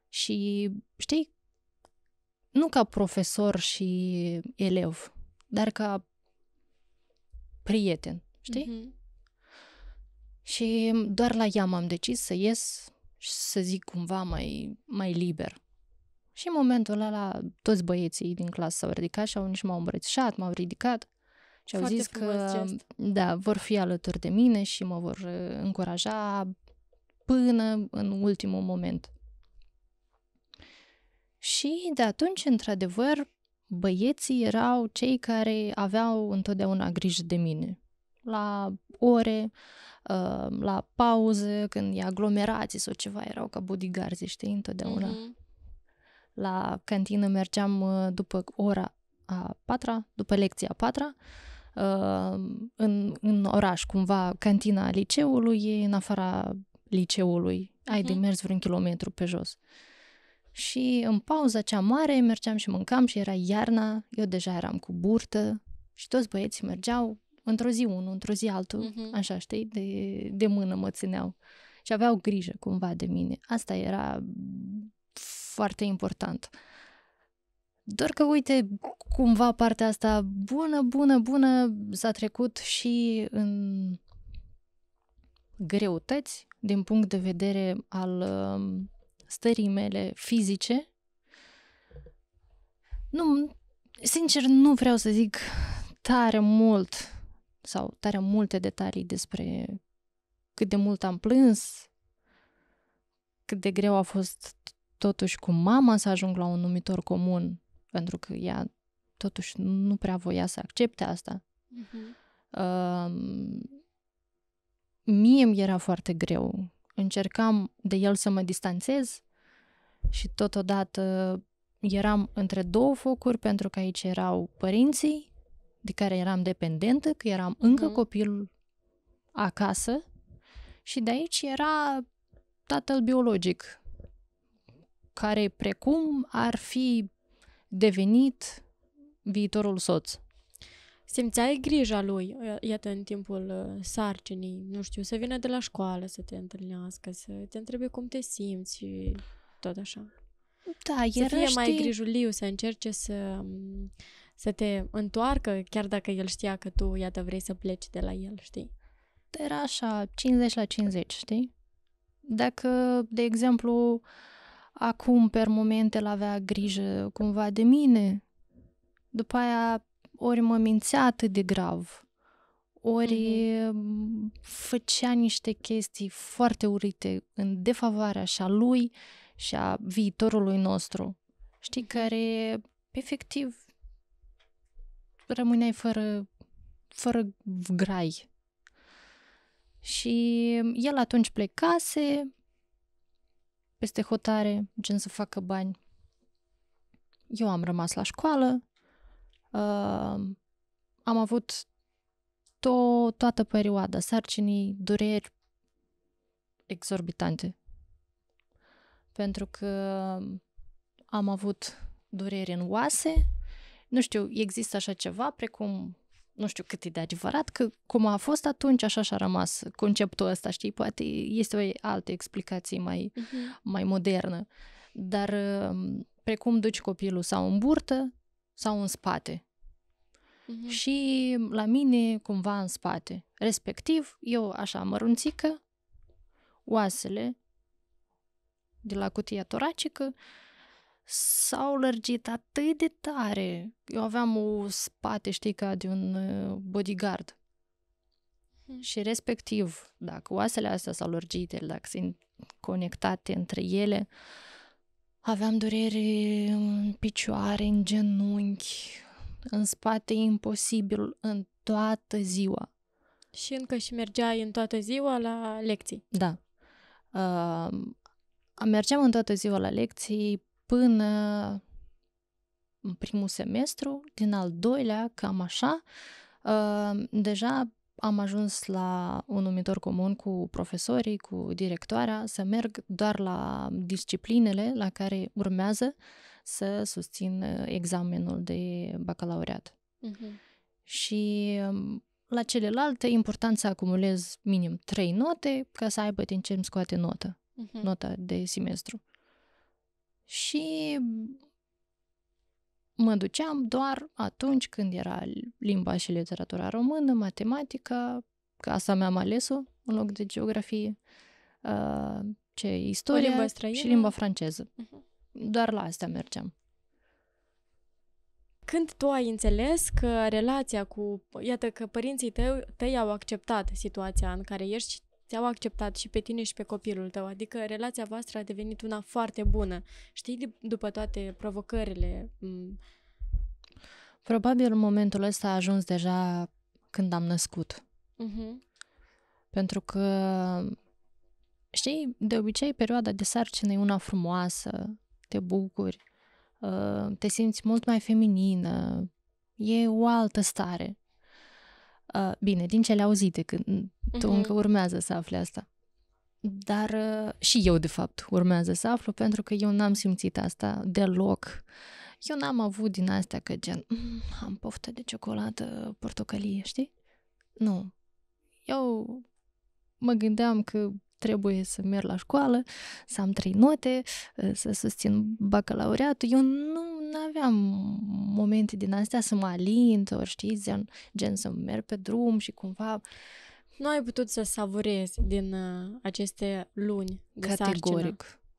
și, știi, nu ca profesor și elev, dar ca prieten, știi? Mm-hmm. Și doar la ea m-am decis să ies și să zic cumva mai, mai liber. Și în momentul ăla toți băieții din clasă s-au ridicat și au nici m-au îmbrățișat, m-au ridicat și au zis că gest. da, vor fi alături de mine și mă vor uh, încuraja până în ultimul moment. Și de atunci, într-adevăr, băieții erau cei care aveau întotdeauna grijă de mine. La ore, uh, la pauze, când e aglomerații sau ceva, erau ca bodyguards, știi, întotdeauna. Mm-hmm. La cantină mergeam uh, după ora a patra, după lecția a patra, uh, în, în oraș, cumva, cantina liceului e în afara liceului. Ai de mhm. mers vreun kilometru pe jos. Și în pauza cea mare mergeam și mâncam și era iarna, eu deja eram cu burtă și toți băieții mergeau într-o zi unul, într-o zi altul, uh-huh. așa, știi, de, de mână mă țineau. Și aveau grijă cumva de mine. Asta era foarte important. Doar că, uite, cumva partea asta bună, bună, bună s-a trecut și în greutăți din punct de vedere al um, stării mele fizice. Nu, sincer, nu vreau să zic tare mult sau tare multe detalii despre cât de mult am plâns, cât de greu a fost totuși cu mama să ajung la un numitor comun, pentru că ea totuși nu prea voia să accepte asta. Uh, mie mi era foarte greu. Încercam de el să mă distanțez și totodată eram între două focuri pentru că aici erau părinții de care eram dependentă, că eram încă mm-hmm. copil acasă și de aici era tatăl biologic care precum ar fi devenit viitorul soț. Simțeai grija lui, iată, în timpul uh, sarcinii, nu știu, să vină de la școală să te întâlnească, să te întrebe cum te simți și tot așa. Da, să fie știi... mai grijuliu, să încerce să, să te întoarcă, chiar dacă el știa că tu, iată, vrei să pleci de la el, știi? Era așa, 50 la 50, știi? Dacă, de exemplu, uh, acum, per moment, el avea grijă cumva de mine. După aia, ori mă mințea atât de grav, ori mm-hmm. făcea niște chestii foarte urite în defavoarea și a lui și a viitorului nostru. Știi, mhm. care efectiv rămâneai fără, fără grai. Și el atunci plecase, peste hotare, gen să facă bani. Eu am rămas la școală, uh, am avut to- toată perioada sarcinii, dureri exorbitante. Pentru că am avut dureri în oase, nu știu, există așa ceva precum nu știu cât e de adevărat, că cum a fost atunci, așa și-a rămas conceptul ăsta, știi? Poate este o altă explicație mai, uh-huh. mai modernă. Dar um, precum duci copilul sau în burtă sau în spate. Uh-huh. Și la mine cumva în spate. Respectiv, eu așa mărunțică, oasele de la cutia toracică, uh, s-au lărgit atât de tare. Eu aveam o spate, știi, ca de un uh, bodyguard. Hmm. Și respectiv, dacă oasele astea s-au lărgit, dacă sunt conectate între ele, aveam durere în picioare, în genunchi, în spate imposibil, în toată ziua. Și încă și mergeai în toată ziua la lecții? Da. Uh, mergeam în toată ziua la lecții, până în primul semestru, din al doilea, cam așa, uh, deja am ajuns la un numitor comun cu profesorii, cu directoarea, să merg doar la disciplinele la care urmează să susțin uh, examenul de bacalaureat. Uh-huh. Și um, la celelalte, important să acumulez minim trei note ca să aibă din ce îmi scoate notă, uh-huh. nota de semestru și mă duceam doar atunci când era limba și literatura română, matematica, că asta mi-am ales-o în loc de geografie, uh, ce istorie limba străină. și limba franceză. Uh-huh. Doar la astea mergeam. Când tu ai înțeles că relația cu... Iată că părinții tăi, tăi au acceptat situația în care ești ți-au acceptat și pe tine și pe copilul tău, adică relația voastră a devenit una foarte bună. Știi, după toate provocările... Probabil momentul ăsta a ajuns deja când am născut. Uh-huh. Pentru că, știi, de obicei perioada de sarcină e una frumoasă, te bucuri, uh, te simți mult mai feminină, e o altă stare. Uh, bine, din cele auzite, că uh-huh. tu mhm. încă urmează să afli asta. Dar uh, și eu, de fapt, urmează să aflu, pentru că eu n-am simțit asta deloc. Eu n-am avut din astea că gen, mm, am poftă de ciocolată portocalie, știi? Nu. Eu mă gândeam că trebuie să merg la școală, să am trei note, ă, să susțin bacalaureatul. Eu nu aveam momente din astea să mă alint, ori știți, gen, gen să merg pe drum și cumva... Nu ai putut să savurezi din uh, aceste luni de Categoric, sarcină.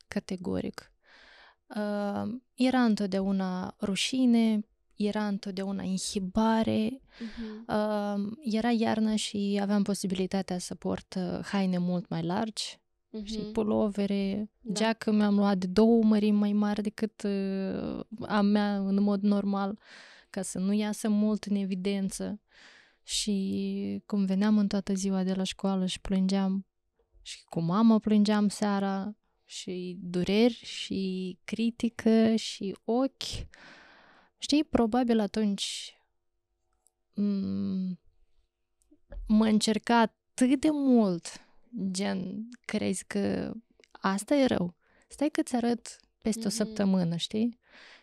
categoric. Uh, era întotdeauna rușine, era întotdeauna inhibare, hibare, uh-huh. uh, era iarna și aveam posibilitatea să port uh, haine mult mai largi, uh-huh. și mm-hmm. pulovere, da. geacă mi-am luat de două mări mai mari decât uh, a mea în mod normal, ca să nu iasă mult în evidență. Și cum veneam în toată ziua de la școală și plângeam, și cu mama plângeam seara, și dureri, și critică, și ochi Știi, probabil atunci mm, mă încerca atât de mult, gen, crezi că asta e rău. Stai că ți arăt peste mm-hmm. o mhm. săptămână, știi?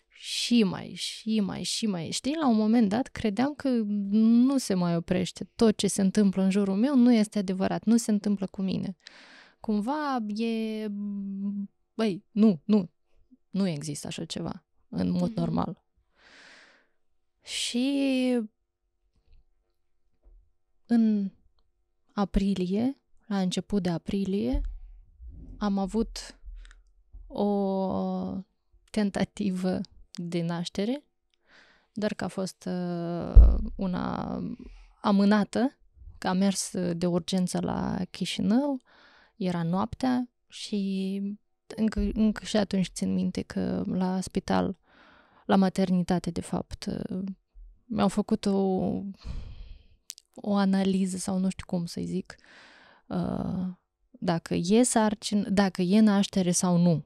Și mai, și mai, și mai. Știi, la un moment dat credeam că nu se mai oprește. Tot ce se întâmplă în jurul meu nu este adevărat, nu se întâmplă cu mine. Cumva e... Băi, nu, nu, nu există așa ceva în mod mm-hmm. normal. Și în aprilie, la început de aprilie, am avut o tentativă de naștere, dar că a fost uh, una amânată, că a mers uh, de urgență la Chișinău, era noaptea și încă, încă și atunci țin minte că la spital la maternitate, de fapt. Uh, mi-au făcut o, o analiză sau nu știu cum să-i zic, uh, dacă e sarcin, dacă e naștere sau nu.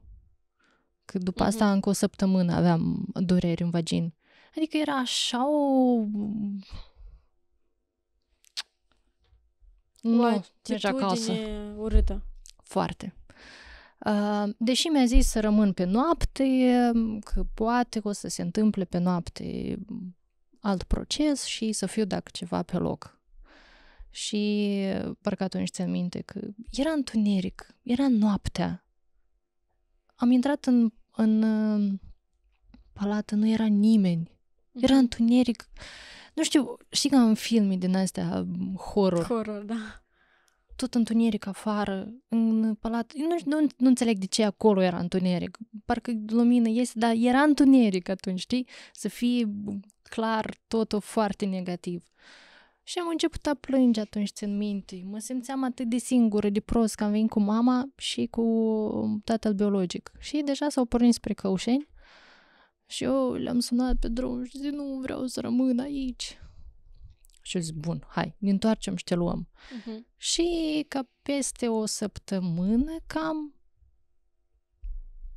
Că după mm-hmm. asta mhm. încă o săptămână aveam dureri în vagin. Adică era așa o... Nu, o acasă. urâtă. Foarte. Ă, deși mi-a zis să rămân pe noapte, că poate o să se întâmple pe noapte alt proces și să fiu dacă ceva pe loc. Și parcă atunci ți-am minte că era întuneric, era noaptea. Am intrat în, în ă, palată, nu era nimeni. Mhm. Era întuneric. Nu știu, știi că am filme din astea horror. Horror, da tot întuneric afară, în palat. Eu nu, nu, nu înțeleg de ce acolo era întuneric. Parcă lumină este, dar era întuneric atunci, știi? Să fie clar totul foarte negativ. Și am început a plânge atunci, țin minte. Mă simțeam atât de singură, de prost, că am venit cu mama și cu tatăl biologic. Și deja s-au pornit spre Căușeni. Și eu le-am sunat pe drum și zic, nu vreau să rămân aici și eu zic, bun, hai, ne întoarcem și te luăm. Uh-huh. Și ca peste o săptămână cam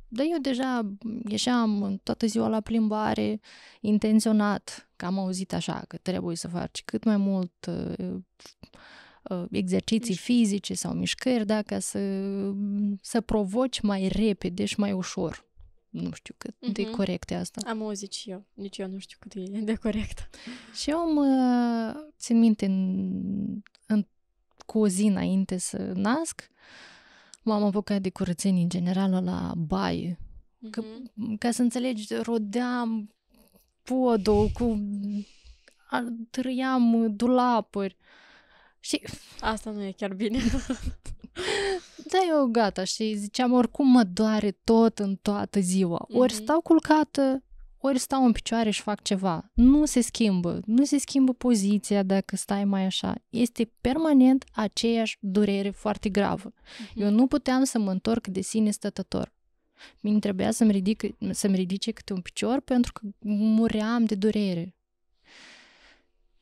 dar eu deja ieșeam toată ziua la plimbare, intenționat, că am auzit așa, că trebuie să faci cât mai mult uh, uh, exerciții Mișc. fizice sau mișcări, da, ca să, să provoci mai repede și mai ușor nu știu cât uh-huh. de mhm. corect e asta. Am auzit și eu, nici eu nu știu cât e de corect. Și eu mă uh, țin minte în, în, cu o zi înainte să nasc, m-am apucat de curățenie în general la baie. Uh-huh. Că, mhm. ca să înțelegi, rodeam podul cu... trăiam dulapuri. Și... Asta nu e chiar bine. Da, eu gata, și ziceam, oricum mă doare tot în toată ziua. Ori mhm. stau culcată, ori stau în picioare și fac ceva. Nu se schimbă, nu se schimbă poziția dacă stai mai așa. Este permanent aceeași durere foarte gravă. Mm-hmm. Eu nu puteam să mă întorc de sine stătător. Mi trebuia să-mi, ridic, să-mi ridice câte un picior pentru că muream de durere.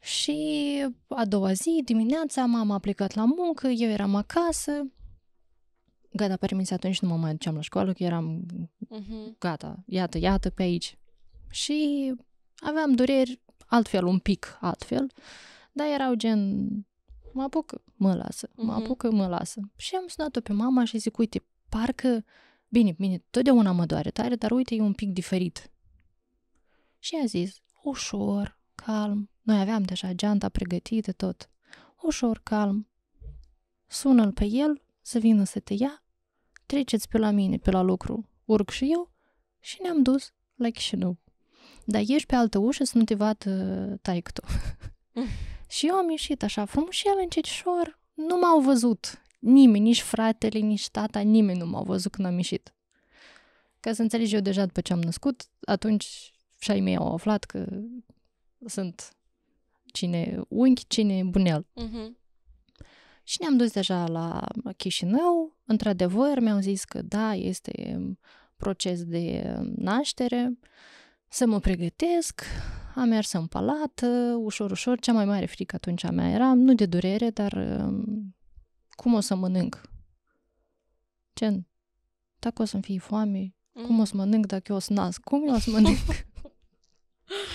Și a doua zi, dimineața, mama a plecat la muncă, eu eram acasă, gata, permis, atunci nu mă mai duceam la școală, că eram uh-huh. gata, iată, iată, pe aici. Și aveam dureri altfel, un pic altfel, dar erau gen, mă apucă, mă lasă, uh-huh. mă mhm. apucă, mă lasă. Și am sunat-o pe mama și zic, uite, parcă, bine, bine, totdeauna mă doare tare, dar uite, e un pic diferit. Și a zis, ușor, calm, noi aveam deja geanta pregătită, tot. Ușor, calm. Sună-l pe el să vină să te ia, treceți pe la mine, pe la lucru, urc și eu și ne-am dus la Chișinău. Dar ieși pe altă ușă să nu te vadă uh, taicătu. și eu am ieșit așa frumos și el încetișor. Nu m-au văzut nimeni, nici fratele, nici tata, nimeni nu m-au văzut când am ieșit. Ca să înțelegi eu deja după ce am născut, atunci și ai mei au aflat că sunt cine unchi, cine bunel. Uh-huh. Mhm. Și ne-am dus deja la Chișinău. Într-adevăr, mi-au zis că da, este proces de naștere, să mă pregătesc. Am mers în palat, ușor, ușor. Cea mai mare frică atunci a mea era, nu de durere, dar um, cum o să mănânc? Ce? dacă o să-mi fie foame, cum mm. o să mănânc dacă eu o să nasc? Cum eu o să mănânc?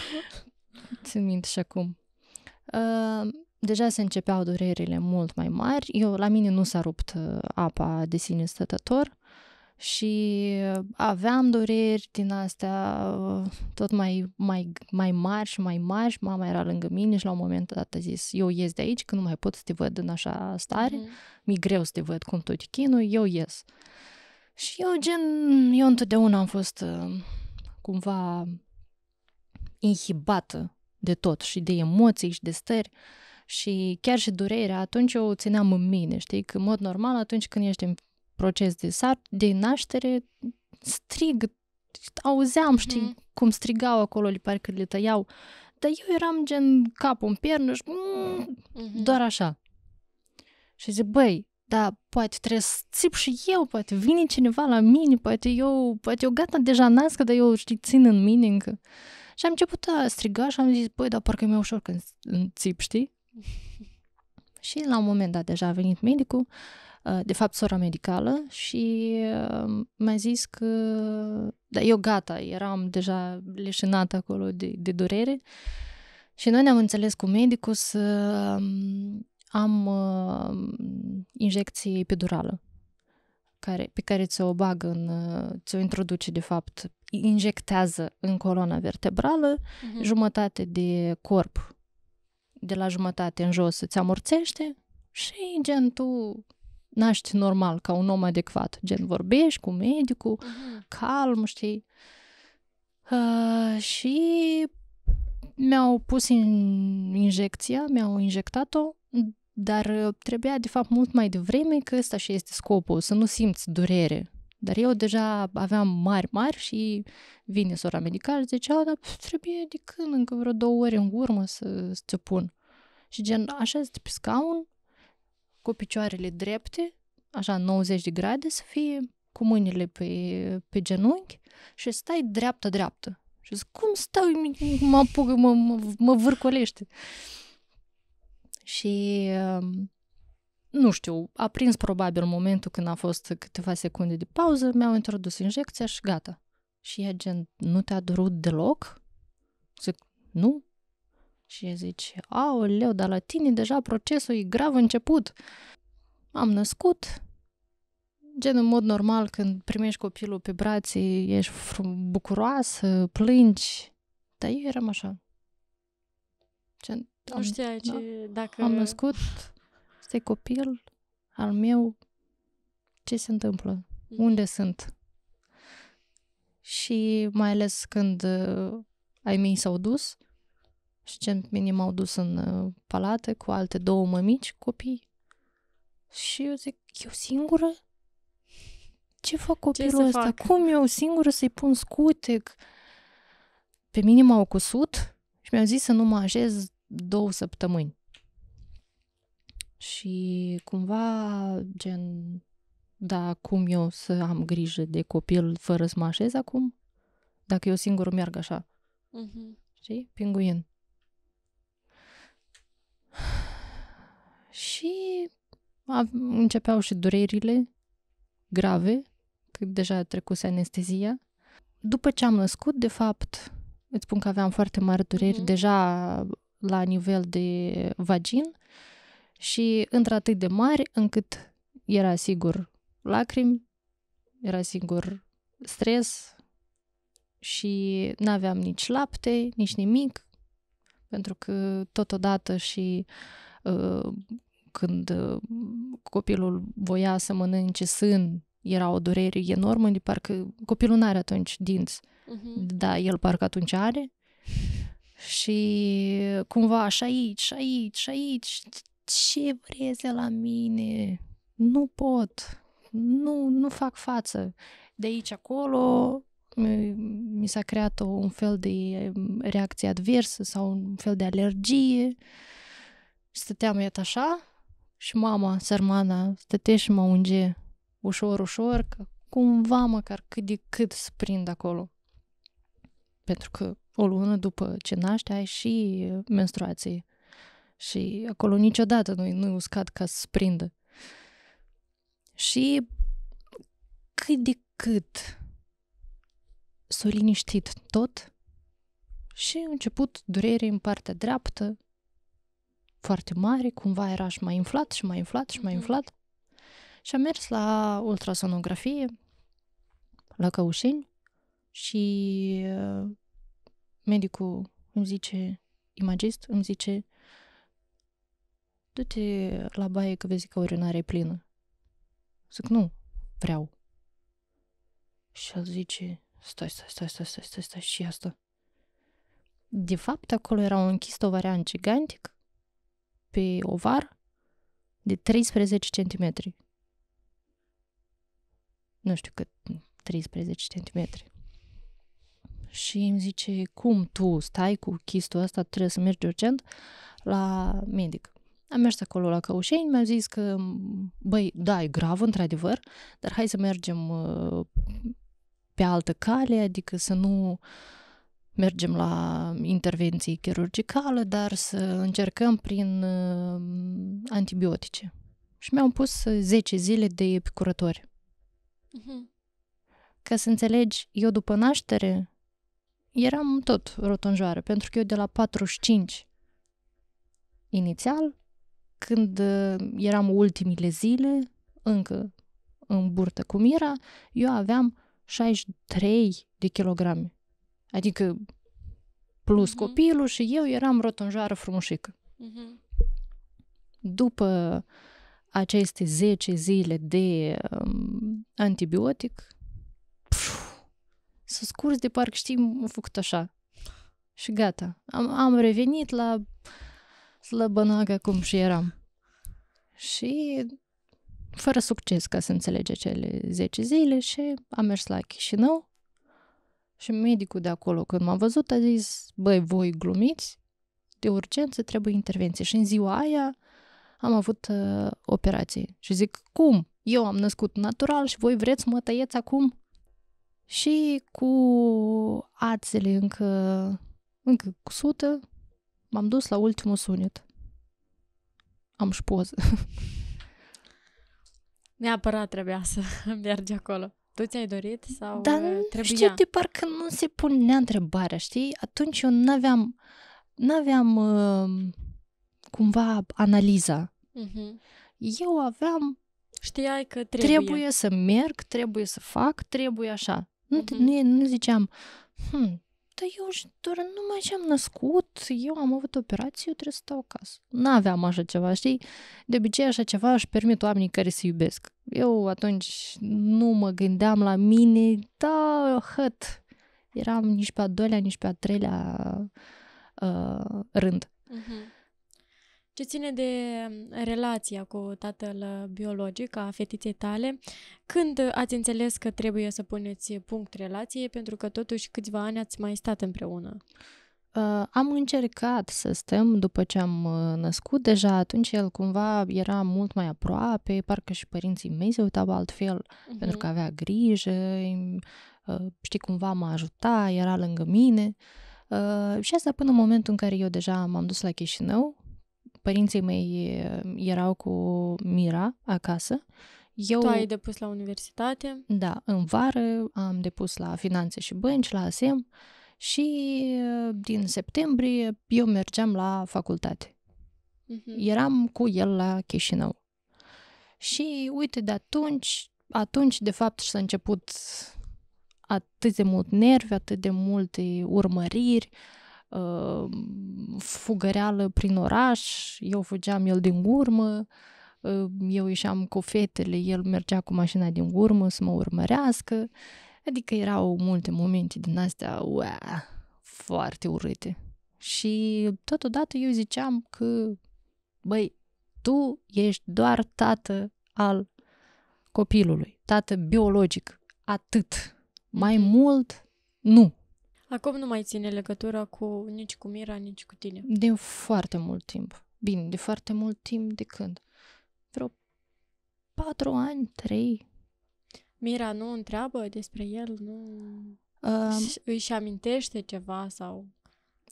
Țin minte și acum. Uh, deja se începeau durerile mult mai mari. Eu, la mine nu s-a rupt uh, apa de sine stătător și aveam dureri din astea uh, tot mai, mai, mai mari și mai mari. Mama era lângă mine și la un moment dat a zis, eu ies de aici că nu mai pot să te văd în așa stare, mm-hmm. mi-e greu să te văd cum tot chinul, eu ies. Și eu gen, eu întotdeauna am fost uh, cumva inhibată de tot și de emoții și de stări. Uh, și chiar și durerea, atunci eu o țineam în mine, știi, că în mod normal atunci când ești în proces de, sar, de naștere, strig, auzeam, mhm. știi, mm. cum strigau acolo, parcă le tăiau, dar eu eram gen capul în pernă și mm, mm-hmm. doar așa. Și zic, băi, dar poate trebuie să țip și eu, poate vine cineva la mine, poate eu, poate eu gata deja nască, dar eu știi, țin în mine încă. Și am început a striga și am zis, băi, dar parcă mi-e ușor când țip, știi? și la un moment dat deja a venit medicul, uh, de fapt sora medicală și uh, mi-a zis că uh, da, eu gata, eram deja leșinată acolo de, de durere și noi ne-am înțeles cu medicul să um, am uh, injecție epidurală care, pe care ți-o bagă în, ți-o introduce de fapt, injectează în coloana vertebrală uh-huh. jumătate de corp de la jumătate în jos îți amorțește și gen tu naști normal, ca un om adecvat. Gen vorbești cu medicul, mhm. calm, știi. Uh, și mi-au pus in injecția, mi-au injectat-o, dar uh, trebuia de fapt mult mai devreme că ăsta și este scopul, să nu simți durere dar eu deja aveam mari, mari și vine sora și zicea, dar trebuie de când, încă vreo două ore în urmă să, ți pun. Și gen, așa de pe scaun, cu picioarele drepte, așa 90 de grade să fie, cu mâinile pe, pe genunchi și stai dreaptă dreaptă Și zic, cum stau, mă apuc, mă, mă, mă vârcolește. Și um, nu știu, a prins probabil momentul când a fost câteva secunde de pauză, mi-au introdus injecția și gata. Și ea gen, nu te-a durut deloc? Zic, nu. Și ea zice, aoleu, dar la tine deja procesul e grav început. Am născut, gen în mod normal când primești copilul pe brații, ești bucuroasă, plângi, dar eu eram așa. Gen, nu știai da, ce, dacă... Am născut, e copil al meu, ce se întâmplă? Mm-hmm. Unde sunt? Și mai ales când uh, ai mei s-au dus și ce minim m-au dus în uh, palate cu alte două mămici, copii. Și eu zic, eu singură? Ce fac copilul ce ăsta? Fac? Cum eu singură să-i pun scutec? Pe mine m-au cusut și mi-au zis să nu mă așez două săptămâni. Și cumva, gen, da, cum eu să am grijă de copil fără să mă așez acum? Dacă eu singur merg așa. Uh-huh. Știi? Pinguin. Și a, începeau și durerile grave, că deja trecuse anestezia. După ce am născut, de fapt, îți spun că aveam foarte mari dureri uh-huh. deja la nivel de vagin și într-atât de mari încât era sigur lacrimi, era sigur stres și n-aveam nici lapte, nici nimic, pentru că totodată și uh, când uh, copilul voia să mănânce sân, era o durere enormă, de parcă copilul nu are atunci dinți, uh-huh. da, el parcă atunci are. Și cumva așa aici, aici, aici, ce vreți de la mine? Nu pot, nu, nu fac față. De aici acolo mi s-a creat un fel de um, reacție adversă sau un fel de alergie. Stăteam iată așa și mama, sărmana, stăte și mă unge ușor, ușor, că cumva măcar cât de cât să prind acolo. Pentru că o lună după ce naște ai și uh, menstruații. Și acolo niciodată nu-i, nu uscat ca să prindă. Și cât de cât s-a liniștit tot și a început durere în partea dreaptă, foarte mare, cumva era și mai inflat și mai inflat și mai mhm. inflat. Și am mers la ultrasonografie, la Căușeni și uh, medicul îmi zice, imagist, îmi zice, du-te la baie că vezi că urinarea e plină. Zic, nu, vreau. Și el zice, stai, stai, stai, stai, stai, stai, stai, și asta. De fapt, acolo era un închis gigantic pe ovar de 13 cm. Nu știu cât, 13 cm. Și îmi zice, cum tu stai cu chistul ăsta, trebuie să mergi urgent la medic. Am mers acolo la Căușeni, mi a zis că, băi, da, e grav, într-adevăr, dar hai să mergem uh, pe altă cale, adică să nu mergem la intervenții chirurgicale, dar să încercăm prin uh, antibiotice. Și mi-au pus 10 zile de epicurători. Uh-huh. Ca să înțelegi, eu după naștere eram tot rotunjoară, pentru că eu de la 45 inițial când uh, eram ultimile zile, încă în burtă cum era, eu aveam 63 de kilograme. Adică plus uh-huh. copilul și eu eram rotunjară frumușică. Uh-huh. După aceste 10 zile de um, antibiotic, pf, a scurs de parcă știi, am făcut așa. Și gata. Am, am revenit la uh, slăbănacă cum și eram. Și fără succes ca să înțelege cele 10 zile și am mers la Chișinău și medicul de acolo când m-a văzut a zis, băi, voi glumiți, de urgență trebuie intervenție. Și în ziua aia am avut uh, operație. Și zic, cum? Eu am născut natural și voi vreți să mă tăieți acum? Și cu ațele încă, încă cu sută, m-am dus la ultimul sunet. Am și poză. Neapărat trebuia să mergi acolo. Tu ți-ai dorit sau Dar trebuia? știi, de parcă nu se punea întrebarea, știi? Atunci eu n-aveam, n-aveam uh, cumva analiza. Uh-huh. Eu aveam Știai că trebuie. Trebuie să merg, trebuie să fac, trebuie așa. Nu, uh-huh. nu, nu ziceam, hmm, da, eu doar nu mai ce-am născut, eu am avut operație, eu trebuie să stau acasă. N-aveam așa ceva, știi? De obicei așa ceva își permit oamenii care se iubesc. Eu atunci nu mă gândeam la mine, da, hăt. Eram nici pe a doilea, nici pe a treilea uh, rând. Uh-huh. Ce ține de mm, relația cu tatăl uh, biologic a fetiței tale, când ați înțeles că trebuie să puneți punct relație, pentru că totuși câțiva ani ați mai stat împreună? Uh, am încercat să stăm după ce am uh, născut deja, atunci el cumva era mult mai aproape, parcă și părinții mei se uitau altfel, uh-huh. pentru că avea grijă, uh, știi, cumva mă ajuta, era lângă mine. Uh, și asta până în momentul în care eu deja m-am dus la Chișinău părinții mei uh, erau cu Mira acasă. Eu, tu ai depus la universitate? Da, în vară am depus la finanțe și bănci, la ASEM și uh, din septembrie eu mergeam la facultate. Uh-huh. Eram cu el la Chișinău. Și uite, de atunci, atunci de fapt s-a început atât de mult nervi, atât de multe urmăriri, uh, uh, fugăreală prin oraș, eu fugeam el din urmă, uh, eu ieșeam cu fetele, el mergea cu mașina din urmă să mă urmărească. Adică erau multe momente din astea, ua, foarte urâte. Și totodată eu ziceam că, băi, tu ești doar tată al copilului, tată biologic, atât. Mai mhm. mult, nu. Acum nu mai ține legătura cu nici cu Mira, nici cu tine. De foarte mult timp. Bine, de foarte mult timp de când? Vreo patru ani, trei. Mira nu întreabă despre el, nu uh, își amintește ceva sau...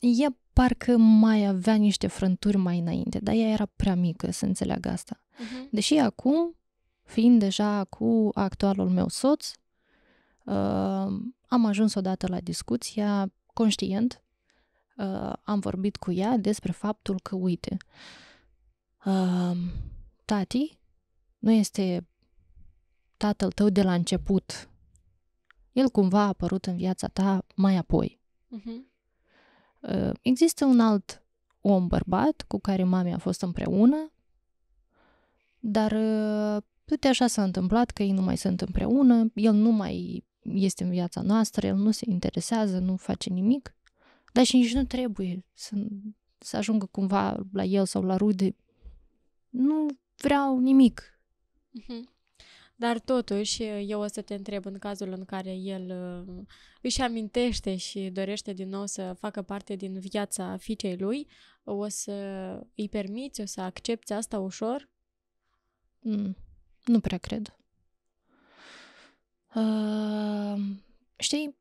Ea parcă mai avea niște frânturi mai înainte, dar ea era prea mică să înțeleagă asta. Uh-huh. Deși acum, fiind deja cu actualul meu soț, uh, am ajuns odată la discuția conștient, uh, am vorbit cu ea despre faptul că, uite, uh, tati nu este tatăl tău de la început. El cumva a apărut în viața ta mai apoi. Uh-huh. Uh, există un alt om bărbat cu care mami a fost împreună, dar uh, tot așa s-a întâmplat că ei nu mai sunt împreună, el nu mai este în viața noastră, el nu se interesează, nu face nimic, dar și nici nu trebuie să, să ajungă cumva la el sau la rude. Nu vreau nimic. Mm-hmm. Dar totuși, eu o să te întreb în cazul în care el uh, își amintește și dorește din nou să facă parte din viața fiicei lui, o să îi permiți, o să accepti asta ușor? Mm, nu prea cred. Uh, știi,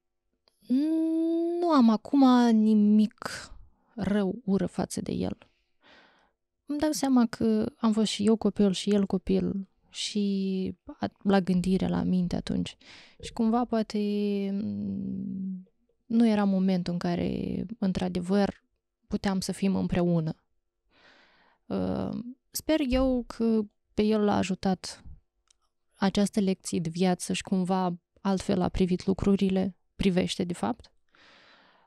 nu am acum nimic rău, ură față de el. Îmi dau seama că am fost și eu copil și el copil și la gândire, la minte atunci. Și cumva poate nu era momentul în care, într-adevăr, puteam să fim împreună. Ehm, sper eu că pe el l-a ajutat această lecție de viață și cumva altfel a privit lucrurile, privește de fapt.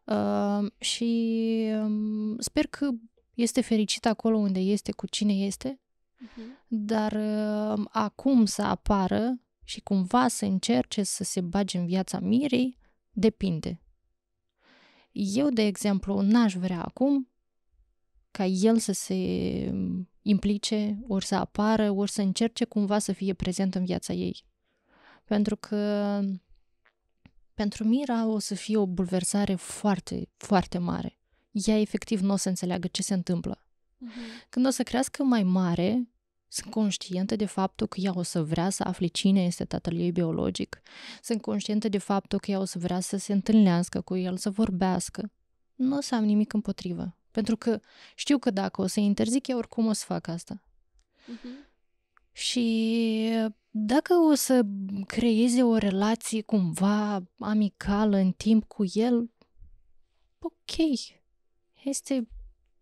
Uh, și um, sper că este fericit acolo unde este, cu cine este, uh-huh. dar uh, acum să apară și cumva să încerce să se bage în viața mirei, depinde. Eu, de exemplu, n-aș vrea acum ca el să se um, implice, ori să apară, ori să încerce cumva să fie prezent în viața ei. Pentru că pentru Mira o să fie o bulversare foarte, foarte mare. Ea efectiv nu o să înțeleagă ce se întâmplă. Uh-huh. Când o să crească mai mare, sunt conștientă de faptul că ea o să vrea să afle cine este tatăl ei biologic. Sunt conștientă de faptul că ea o să vrea să se întâlnească cu el, să vorbească. Nu o să am nimic împotrivă. Pentru că știu că dacă o să i interzic, eu oricum o să fac asta. Uh-huh. Și dacă o să creeze o relație cumva amicală în timp cu el, ok, este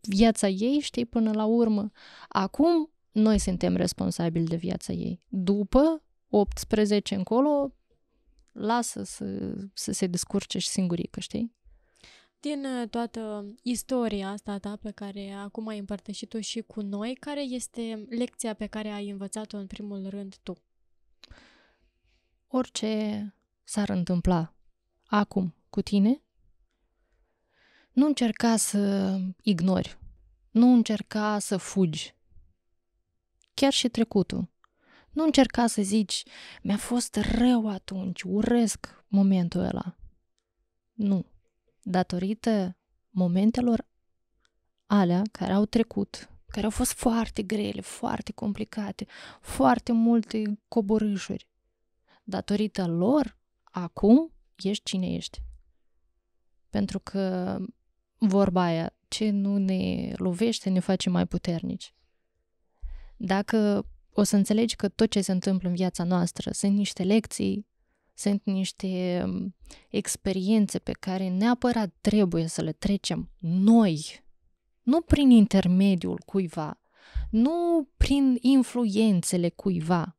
viața ei, știi, până la urmă. Acum noi suntem responsabili de viața ei. După 18 încolo, lasă să, să se descurce și singurică, știi? din uh, toată istoria asta ta pe care acum ai împărtășit-o și cu noi, care este lecția pe care ai învățat-o în primul rând tu? Orice s-ar întâmpla acum cu tine, nu încerca să ignori, nu încerca să fugi. Chiar și trecutul. Nu încerca să zici, mi-a fost rău atunci, urăsc momentul ăla. Nu datorită momentelor alea care au trecut, care au fost foarte grele, foarte complicate, foarte multe coborâșuri. Datorită lor, acum ești cine ești. Pentru că vorba aia, ce nu ne lovește, ne face mai puternici. Dacă o să înțelegi că tot ce se întâmplă în viața noastră sunt niște lecții sunt niște mm, experiențe pe care neapărat trebuie să le trecem noi, nu prin intermediul cuiva, nu prin influențele cuiva,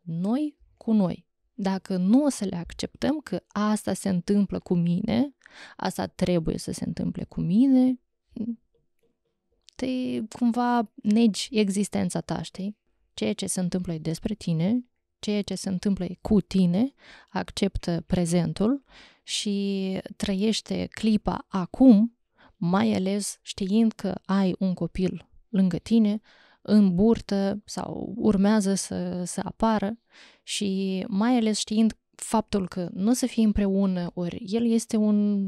noi cu noi. Dacă nu o să le acceptăm că asta se întâmplă cu mine, asta trebuie să se întâmple cu mine, te cumva negi existența ta, știi? Ceea ce se întâmplă e despre tine ceea ce se întâmplă cu tine, acceptă prezentul și trăiește clipa acum, mai ales știind că ai un copil lângă tine, în burtă sau urmează să, să apară și mai ales știind faptul că nu să fie împreună, ori el este un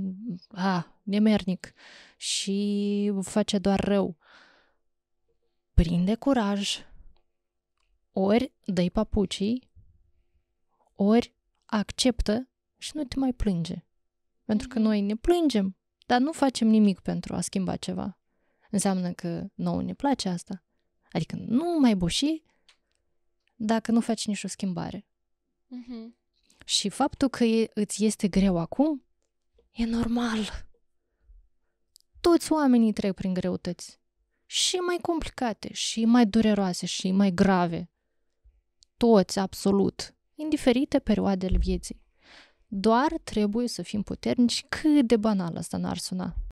a, nemernic și face doar rău. Prinde curaj ori dai papucii, ori acceptă și nu te mai plânge. Pentru că mm. noi ne plângem, dar nu facem nimic pentru a schimba ceva. Înseamnă că nouă ne place asta. Adică nu mai buși dacă nu faci nicio schimbare. Uh-huh. Și faptul că e, îți este greu acum e normal. Toți oamenii trec prin greutăți. Și mai complicate, și mai dureroase, și mai grave toți, absolut, în diferite perioade ale vieții. Doar trebuie să fim puternici cât de banal asta n-ar suna.